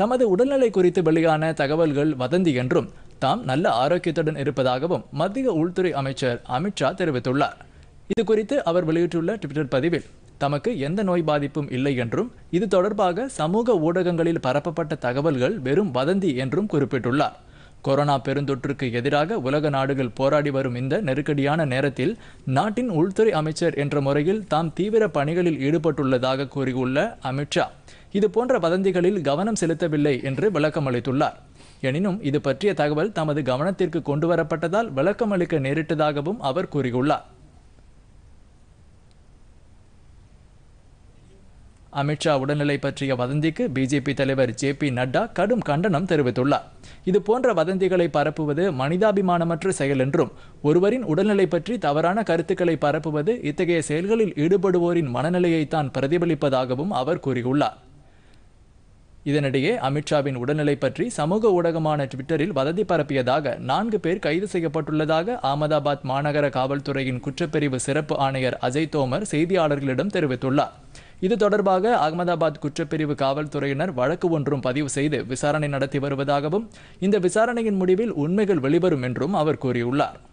தமது உடல்நிலை குறித்து வெளியான தகவல்கள் வதந்தி என்றும் தாம் நல்ல ஆரோக்கியத்துடன் இருப்பதாகவும் மத்திய உள்துறை அமைச்சர் அமித்ஷா தெரிவித்துள்ளார் இது குறித்து அவர் வெளியிட்டுள்ள ட்விட்டர் பதிவில் தமக்கு எந்த நோய் பாதிப்பும் இல்லை என்றும் இது தொடர்பாக சமூக ஊடகங்களில் பரப்பப்பட்ட தகவல்கள் வெறும் வதந்தி என்றும் குறிப்பிட்டுள்ளார் கொரோனா பெருந்தொற்றுக்கு எதிராக உலக நாடுகள் போராடி வரும் இந்த நெருக்கடியான நேரத்தில் நாட்டின் உள்துறை அமைச்சர் என்ற முறையில் தாம் தீவிர பணிகளில் ஈடுபட்டுள்ளதாக கூறியுள்ள அமித்ஷா இது போன்ற வதந்திகளில் கவனம் செலுத்தவில்லை என்று விளக்கம் அளித்துள்ளார் எனினும் இது பற்றிய தகவல் தமது கவனத்திற்கு கொண்டு வரப்பட்டதால் விளக்கம் அளிக்க நேரிட்டதாகவும் அவர் கூறியுள்ளார் அமித்ஷா உடல்நிலை பற்றிய வதந்திக்கு பிஜேபி தலைவர் ஜே பி நட்டா கடும் கண்டனம் தெரிவித்துள்ளார் இது போன்ற வதந்திகளை பரப்புவது மனிதாபிமானமற்ற செயல் என்றும் ஒருவரின் உடல்நிலை பற்றி தவறான கருத்துக்களை பரப்புவது இத்தகைய செயல்களில் ஈடுபடுவோரின் மனநிலையைத்தான் பிரதிபலிப்பதாகவும் அவர் கூறியுள்ளார் இதனிடையே அமித்ஷாவின் உடல்நிலை பற்றி சமூக ஊடகமான ட்விட்டரில் வதந்தி பரப்பியதாக நான்கு பேர் கைது செய்யப்பட்டுள்ளதாக அகமதாபாத் மாநகர காவல்துறையின் குற்றப்பிரிவு சிறப்பு ஆணையர் அஜய் தோமர் செய்தியாளர்களிடம் தெரிவித்துள்ளார் இது தொடர்பாக அகமதாபாத் குற்றப்பிரிவு காவல்துறையினர் வழக்கு ஒன்றும் பதிவு செய்து விசாரணை நடத்தி வருவதாகவும் இந்த விசாரணையின் முடிவில் உண்மைகள் வெளிவரும் என்றும் அவர் கூறியுள்ளார்